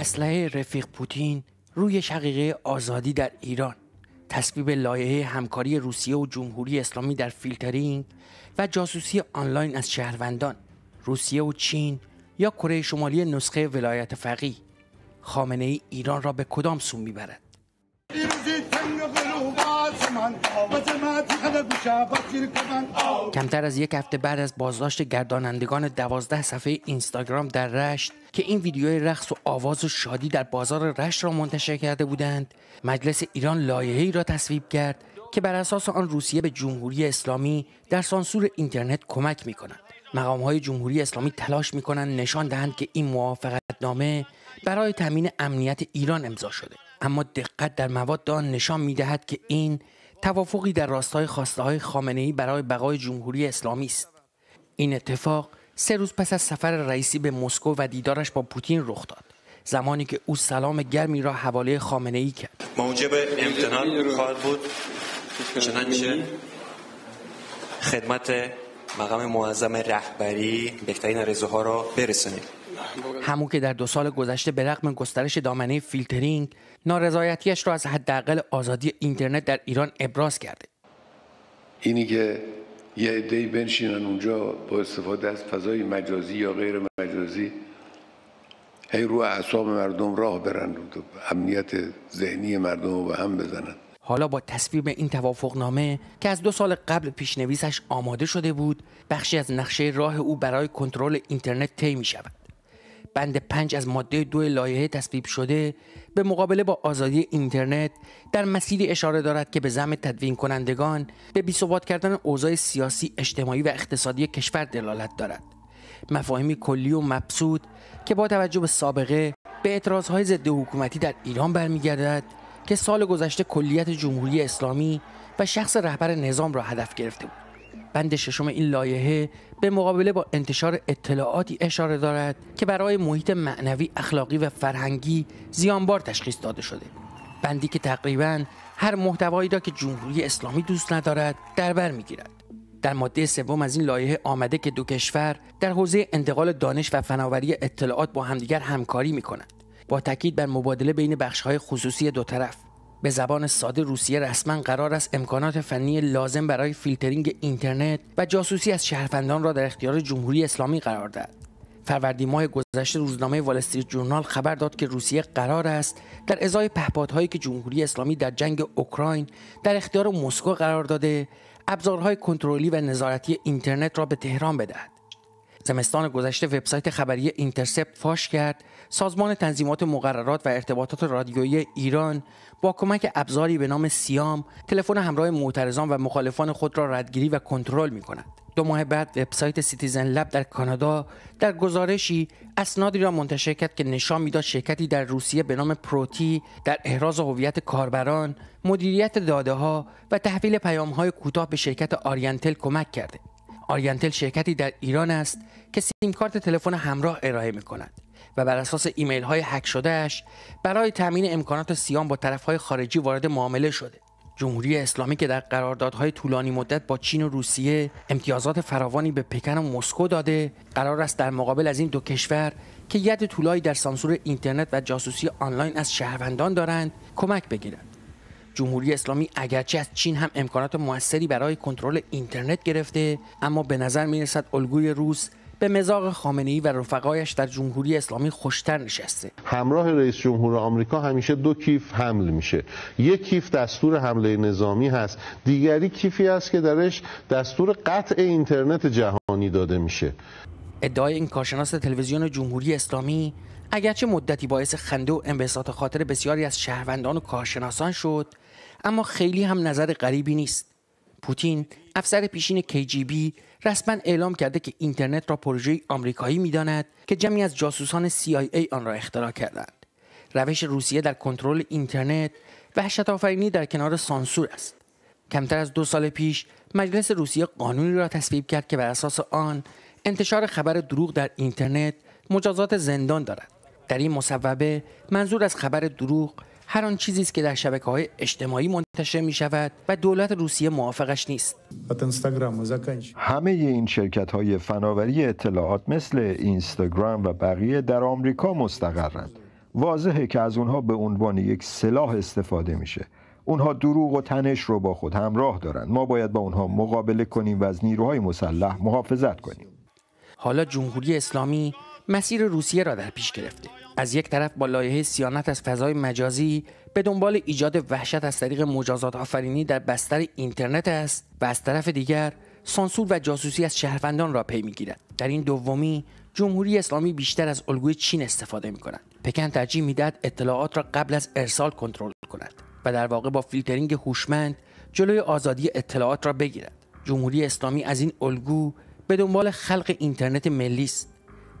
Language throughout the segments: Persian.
اسلحه رفیق پوتین روی شقیقه آزادی در ایران تصویب لایحه همکاری روسیه و جمهوری اسلامی در فیلترینگ و جاسوسی آنلاین از شهروندان روسیه و چین یا کره شمالی نسخه ولایت فقیه خامنه ای ایران را به کدام سو میبرد کمتر از یک هفته بعد از بازداشت گردانندگان دوازده صفحه اینستاگرام در رشت که این ویدیوهای رقص و آواز و شادی در بازار رشت را منتشر کرده بودند مجلس ایران لایحه‌ای را تصویب کرد که بر اساس آن روسیه به جمهوری اسلامی در سانسور اینترنت کمک می کند. مقام های جمهوری اسلامی تلاش می کنند نشان دهند که این موافقت نامه برای تامین امنیت ایران امضا شده اما دقت در مواد آن نشان میدهد که این توافقی در راستای خواسته های خامنه ای برای بقای جمهوری اسلامی است این اتفاق سه روز پس از سفر رئیسی به مسکو و دیدارش با پوتین رخ داد زمانی که او سلام گرمی را حواله خامنه ای کرد موجب امتنان خواهد بود چنانچه خدمت مقام معظم رهبری بهترین رزوها را برسانید همون که در دو سال گذشته به رغم گسترش دامنه فیلترینگ نارضایتیش را از حداقل آزادی اینترنت در ایران ابراز کرده اینی که یه عدهای بنشینن اونجا با استفاده از فضای مجازی یا غیر مجازی هی رو اعصاب مردم راه برند و امنیت ذهنی مردم رو به هم بزنن حالا با تصویب این توافقنامه که از دو سال قبل پیشنویسش آماده شده بود بخشی از نقشه راه او برای کنترل اینترنت طی می شود بند پنج از ماده دو لایحه تصویب شده به مقابله با آزادی اینترنت در مسیری اشاره دارد که به زم تدوین کنندگان به بیثبات کردن اوضاع سیاسی اجتماعی و اقتصادی کشور دلالت دارد مفاهیمی کلی و مبسود که با توجه به سابقه به اعتراضهای ضد حکومتی در ایران برمیگردد که سال گذشته کلیت جمهوری اسلامی و شخص رهبر نظام را هدف گرفته بود بند ششم این لایحه به مقابله با انتشار اطلاعاتی اشاره دارد که برای محیط معنوی، اخلاقی و فرهنگی زیانبار تشخیص داده شده. بندی که تقریبا هر محتوایی را که جمهوری اسلامی دوست ندارد در بر میگیرد. در ماده سوم از این لایحه آمده که دو کشور در حوزه انتقال دانش و فناوری اطلاعات با همدیگر همکاری میکنند با تاکید بر مبادله بین بخشهای خصوصی دو طرف به زبان ساده روسیه رسما قرار است امکانات فنی لازم برای فیلترینگ اینترنت و جاسوسی از شهروندان را در اختیار جمهوری اسلامی قرار دهد فروردین ماه گذشته روزنامه وال جورنال خبر داد که روسیه قرار است در ازای پهپادهایی که جمهوری اسلامی در جنگ اوکراین در اختیار مسکو قرار داده ابزارهای کنترلی و نظارتی اینترنت را به تهران بدهد زمستان گذشته وبسایت خبری اینترسپت فاش کرد سازمان تنظیمات مقررات و ارتباطات رادیویی ایران با کمک ابزاری به نام سیام تلفن همراه معترضان و مخالفان خود را ردگیری و کنترل می کند. دو ماه بعد وبسایت سیتیزن لب در کانادا در گزارشی اسنادی را منتشر کرد که نشان میداد شرکتی در روسیه به نام پروتی در احراز هویت کاربران مدیریت داده ها و تحویل پیام های کوتاه به شرکت آرینتل کمک کرده آریانتل شرکتی در ایران است که سیم کارت تلفن همراه ارائه می کند و بر اساس ایمیل های هک شدهش برای تامین امکانات سیام با طرف های خارجی وارد معامله شده جمهوری اسلامی که در قراردادهای طولانی مدت با چین و روسیه امتیازات فراوانی به پکن و مسکو داده قرار است در مقابل از این دو کشور که ید طولایی در سانسور اینترنت و جاسوسی آنلاین از شهروندان دارند کمک بگیرد جمهوری اسلامی اگرچه از چین هم امکانات موثری برای کنترل اینترنت گرفته اما به نظر میرسد الگوی روس به مزاق ای و رفقایش در جمهوری اسلامی خوشتر نشسته همراه رئیس جمهور آمریکا همیشه دو کیف حمل میشه یک کیف دستور حمله نظامی هست دیگری کیفی است که درش دستور قطع اینترنت جهانی داده میشه ادعای این کارشناس تلویزیون جمهوری اسلامی اگرچه مدتی باعث خنده و انبساط خاطر بسیاری از شهروندان و کارشناسان شد اما خیلی هم نظر غریبی نیست پوتین افسر پیشین KGB رسما اعلام کرده که اینترنت را پروژه آمریکایی میداند که جمعی از جاسوسان CIA آن را اختراع کردند روش روسیه در کنترل اینترنت وحشت آفرینی در کنار سانسور است کمتر از دو سال پیش مجلس روسیه قانونی را تصویب کرد که بر اساس آن انتشار خبر دروغ در اینترنت مجازات زندان دارد در این مصوبه منظور از خبر دروغ هر آن چیزی است که در شبکه های اجتماعی منتشر می شود و دولت روسیه موافقش نیست. همه این شرکت های فناوری اطلاعات مثل اینستاگرام و بقیه در آمریکا مستقرند. واضحه که از اونها به عنوان یک سلاح استفاده میشه. اونها دروغ و تنش رو با خود همراه دارند. ما باید با اونها مقابله کنیم و از نیروهای مسلح محافظت کنیم. حالا جمهوری اسلامی مسیر روسیه را در پیش گرفته از یک طرف با لایحه سیانت از فضای مجازی به دنبال ایجاد وحشت از طریق مجازات آفرینی در بستر اینترنت است و از طرف دیگر سانسور و جاسوسی از شهروندان را پی میگیرد در این دومی جمهوری اسلامی بیشتر از الگوی چین استفاده می کند پکن ترجیح میدهد اطلاعات را قبل از ارسال کنترل کند و در واقع با فیلترینگ هوشمند جلوی آزادی اطلاعات را بگیرد جمهوری اسلامی از این الگو به دنبال خلق اینترنت ملی است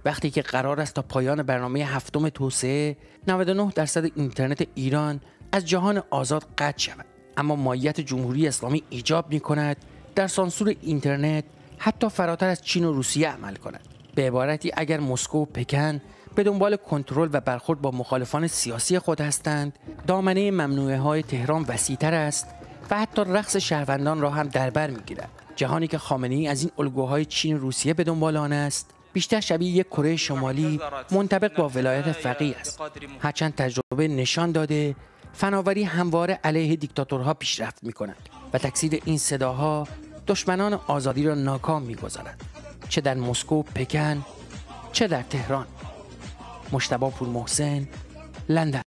وقتی که قرار است تا پایان برنامه هفتم توسعه 99 درصد اینترنت ایران از جهان آزاد قطع شود اما مایت جمهوری اسلامی ایجاب می کند در سانسور اینترنت حتی فراتر از چین و روسیه عمل کند به عبارتی اگر مسکو و پکن به دنبال کنترل و برخورد با مخالفان سیاسی خود هستند دامنه ممنوعه های تهران وسیعتر است و حتی رقص شهروندان را هم دربر میگیرد جهانی که خامنه ای از این الگوهای چین روسیه به دنبال آن است بیشتر شبیه یک کره شمالی منطبق با ولایت فقیه است هرچند تجربه نشان داده فناوری همواره علیه دیکتاتورها پیشرفت می کند و تکثیر این صداها دشمنان آزادی را ناکام گذارد. چه در مسکو پکن چه در تهران مشتبه پور محسن لندن